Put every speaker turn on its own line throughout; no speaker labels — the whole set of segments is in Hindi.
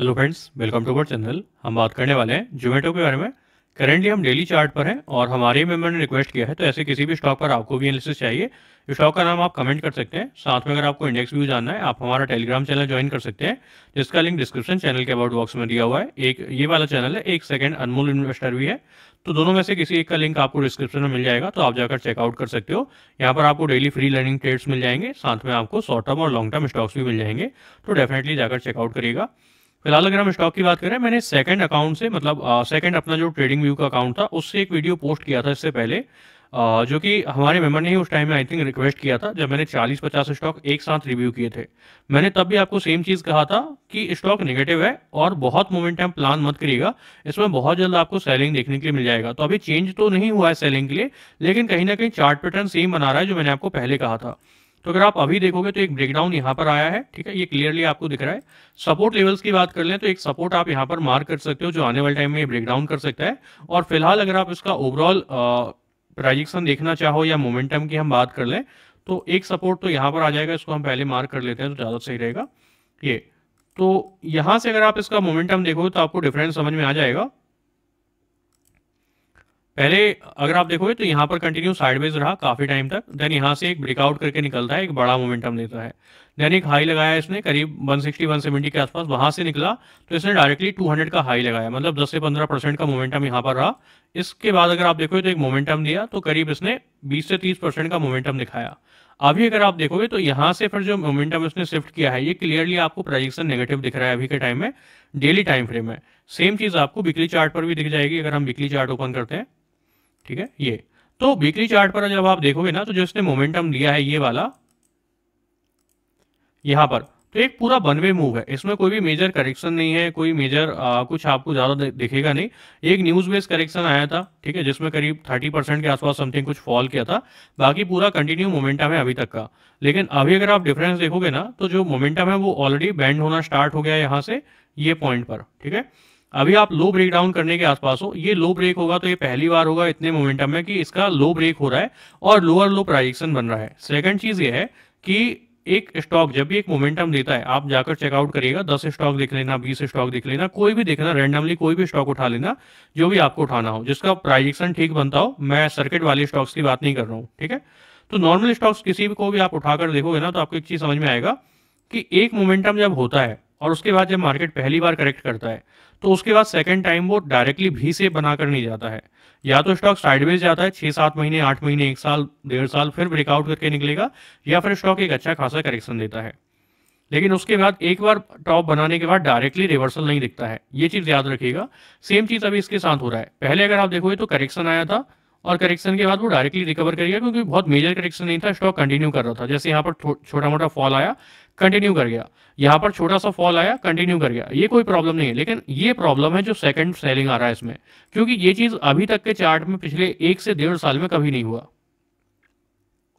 hello friends welcome to our channel हम बात करने वाले हैं जोमेटो के बारे में करेंटली हम डेली चार्ट पर हैं और हमारे में ने रिक्वेस्ट किया है तो ऐसे किसी भी स्टॉक पर आपको भी एनालिसिस चाहिए स्टॉक का नाम आप कमेंट कर सकते हैं साथ में अगर आपको इंडेक्स व्यू जानना है आप हमारा टेलीग्राम चैनल ज्वाइन कर सकते हैं जिसका लिंक डिस्क्रिप्शन चैनल के अबाउट बॉक्स में दिया हुआ है एक ये वाला चैनल है एक सेकंड अनमोल इन्वेस्टर भी है तो दोनों में से किसी एक का लिंक आपको डिस्क्रिप्शन में मिल जाएगा तो आप जाकर चेकआउट कर सकते हो यहाँ पर आपको डेली फ्री लर्निंग ट्रेड्स मिल जाएंगे साथ में आपको शॉर्ट टर्म और लॉन्ग टर्म स्टॉक्स भी मिल जाएंगे तो डेफिनेटली जाकर चेकआउट करिएगा फिलहाल अगर हम स्टॉक की बात करें मैंने सेकंड अकाउंट से मतलब सेकंड अपना जो ट्रेडिंग व्यू का अकाउंट था उससे एक वीडियो पोस्ट किया था इससे पहले आ, जो कि हमारे मेंबर ने ही उस टाइम में आई थिंक रिक्वेस्ट किया था जब मैंने 40-50 स्टॉक एक साथ रिव्यू किए थे मैंने तब भी आपको सेम चीज़ कहा था कि स्टॉक नेगेटिव है और बहुत मोमेंटम प्लान मत करिएगा इसमें बहुत जल्द आपको सेलिंग देखने के लिए मिल जाएगा तो अभी चेंज तो नहीं हुआ है सेलिंग के लिए लेकिन कहीं ना कहीं चार्ट पैटर्न सेम बना रहा है जो मैंने आपको पहले कहा था तो अगर आप अभी देखोगे तो एक ब्रेकडाउन यहाँ पर आया है ठीक है ये क्लियरली आपको दिख रहा है सपोर्ट लेवल्स की बात कर लें तो एक सपोर्ट आप यहाँ पर मार्क कर सकते हो जो आने वाले टाइम में ब्रेकडाउन कर सकता है और फिलहाल अगर आप इसका ओवरऑल प्राइजेक्शन देखना चाहो या मोमेंटम की हम बात कर लें तो एक सपोर्ट तो यहाँ पर आ जाएगा इसको हम पहले मार्क कर लेते हैं तो ज़्यादा सही रहेगा ये तो यहाँ से अगर आप इसका मोमेंटम देखोगे तो आपको डिफरेंस समझ में आ जाएगा पहले अगर आप देखोगे तो यहाँ पर कंटिन्यू साइडवेज रहा काफी टाइम तक देन यहाँ से एक ब्रेकआउट करके निकलता है एक बड़ा मोमेंटम लेता है देन एक हाई लगाया इसने करीब 160 170 के आसपास वहां से निकला तो इसने डायरेक्टली 200 का हाई लगाया मतलब 10 से 15 परसेंट का मोमेंटम यहाँ पर रहा इसके बाद अगर आप देखोगे तो एक मोमेंटम दिया तो करीब इसने बीस से तीस परसेंट का मोमेंटम दिखाया अभी अगर आप देखोगे तो यहाँ से फिर जो मोमेंटम इसने शिफ्ट किया है ये क्लियरली आपको प्रोजेक्शन नेगेटिव दिख रहा है अभी के टाइम में डेली टाइम फ्रेम में सेम चीज आपको बिकली चार्ट पर भी दिख जाएगी अगर हम बिकली चार्ट ओपन करते हैं ठीक है ये तो वीकली चार्ट पर जब आप देखोगे ना तो जो इसने मोमेंटम लिया है ये वाला यहां पर तो एक पूरा वन वे मूव है इसमें कोई भी मेजर करेक्शन नहीं है कोई मेजर आ, कुछ आपको ज़्यादा दिखेगा नहीं एक न्यूज़ बेस्ड करेक्शन आया था ठीक है जिसमें करीब 30 परसेंट के आसपास समथिंग कुछ फॉल किया था बाकी पूरा कंटिन्यू मोमेंटम है अभी तक का लेकिन अभी अगर आप डिफरेंस देखोगे ना तो जो मोमेंटम है वो ऑलरेडी बैंड होना स्टार्ट हो गया यहाँ से ये पॉइंट पर ठीक है अभी आप लो ब्रेक डाउन करने के आसपास हो ये लो ब्रेक होगा तो ये पहली बार होगा इतने मोमेंटम में कि इसका लो ब्रेक हो रहा है और लोअर लो प्राइजेक्शन बन रहा है सेकंड चीज ये है कि एक स्टॉक जब भी एक मोमेंटम देता है आप जाकर चेकआउट करिएगा दस स्टॉक देख लेना बीस स्टॉक देख लेना कोई भी देखना रैंडमली कोई भी स्टॉक उठा लेना जो भी आपको उठाना हो जिसका प्राइजेक्शन ठीक बनता हो मैं सर्किट वाले स्टॉक्स की बात नहीं कर रहा हूँ ठीक है तो नॉर्मल स्टॉक्स किसी को भी आप उठाकर देखोगे ना तो आपको एक चीज समझ में आएगा कि एक मोमेंटम जब होता है और उसके बाद जब मार्केट पहली बार करेक्ट करता है तो उसके बाद सेकंड टाइम वो डायरेक्टली भी से बनाकर नहीं जाता है या तो स्टॉक साइडवेज जाता है छह सात महीने आठ महीने एक साल डेढ़ साल फिर ब्रेकआउट करके निकलेगा या फिर स्टॉक एक अच्छा खासा करेक्शन देता है लेकिन उसके बाद एक बार टॉप बनाने के बाद डायरेक्टली रिवर्सल नहीं दिखता है ये चीज़ याद रखिएगा सेम चीज़ अभी इसके साथ हो रहा है पहले अगर आप देखोगे तो करेक्शन आया था और करेक्शन के बाद वो डायरेक्टली रिकवर करेगा क्योंकि बहुत मेजर करेक्शन नहीं था स्टॉक कंटिन्यू कर रहा था जैसे यहाँ पर छोटा मोटा फॉल आया कंटिन्यू कर गया यहाँ पर छोटा सा फॉल आया कंटिन्यू कर गया ये कोई प्रॉब्लम नहीं है लेकिन ये प्रॉब्लम है जो सेकंड सेलिंग आ रहा है इसमें क्योंकि ये चीज अभी तक के चार्ट में पिछले एक से डेढ़ साल में कभी नहीं हुआ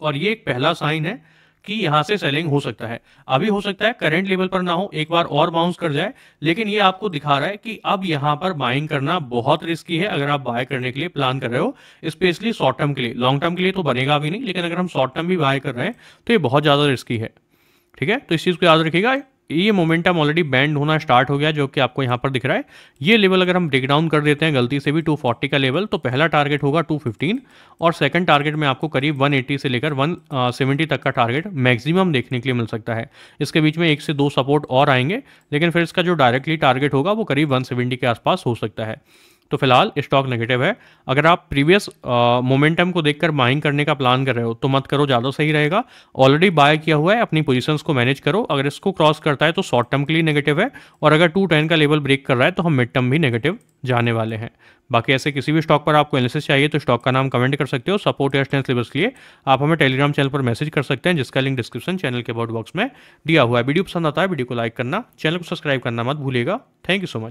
और ये एक पहला साइन है कि यहां से सेलिंग हो सकता है अभी हो सकता है करंट लेवल पर ना हो एक बार और बाउंस कर जाए लेकिन ये आपको दिखा रहा है कि अब यहां पर बाइंग करना बहुत रिस्की है अगर आप बाय करने के लिए प्लान कर रहे हो स्पेशली शॉर्ट टर्म के लिए लॉन्ग टर्म के लिए तो बनेगा भी नहीं लेकिन अगर हम शॉर्ट टर्म भी बाय कर रहे हैं तो ये बहुत ज़्यादा रिस्की है ठीक है तो इस चीज़ को याद रखिएगा ये मोमेंटम ऑलरेडी बैंड होना स्टार्ट हो गया जो कि आपको यहाँ पर दिख रहा है ये लेवल अगर हम ब्रेकडाउन कर देते हैं गलती से भी 240 का लेवल तो पहला टारगेट होगा 215 और सेकंड टारगेट में आपको करीब 180 से लेकर 170 तक का टारगेट मैक्सिमम देखने के लिए मिल सकता है इसके बीच में एक से दो सपोर्ट और आएंगे लेकिन फिर इसका जो डायरेक्टली टारगेट होगा वो करीब वन के आसपास हो सकता है तो फिलहाल स्टॉक नेगेटिव है अगर आप प्रीवियस मोमेंटम को देखकर बाइंग करने का प्लान कर रहे हो तो मत करो ज़्यादा सही रहेगा ऑलरेडी बाय किया हुआ है अपनी पोजीशंस को मैनेज करो अगर इसको क्रॉस करता है तो शॉर्ट टर्म के लिए नेगेटिव है और अगर टू टेन का लेवल ब्रेक कर रहा है तो हम मिड टर्म भी नेगेटिव जाने वाले हैं बाकी ऐसे किसी भी स्टॉक पर आपको एनालिसिस चाहिए तो स्टॉक का नाम कमेंट कर सकते हो सपोर्ट या स्टेंस लेवल्स के लिए आप हमें टेलीग्राम चैनल पर मैसेज कर सकते हैं जिसका लिंक डिस्क्रिप्शन चैनल के बॉट बॉक्स में दिया हुआ है वीडियो पसंद आता है वीडियो को लाइक करना चैनल को सब्सक्राइब करना मत भूलिएगा थैंक यू सो मच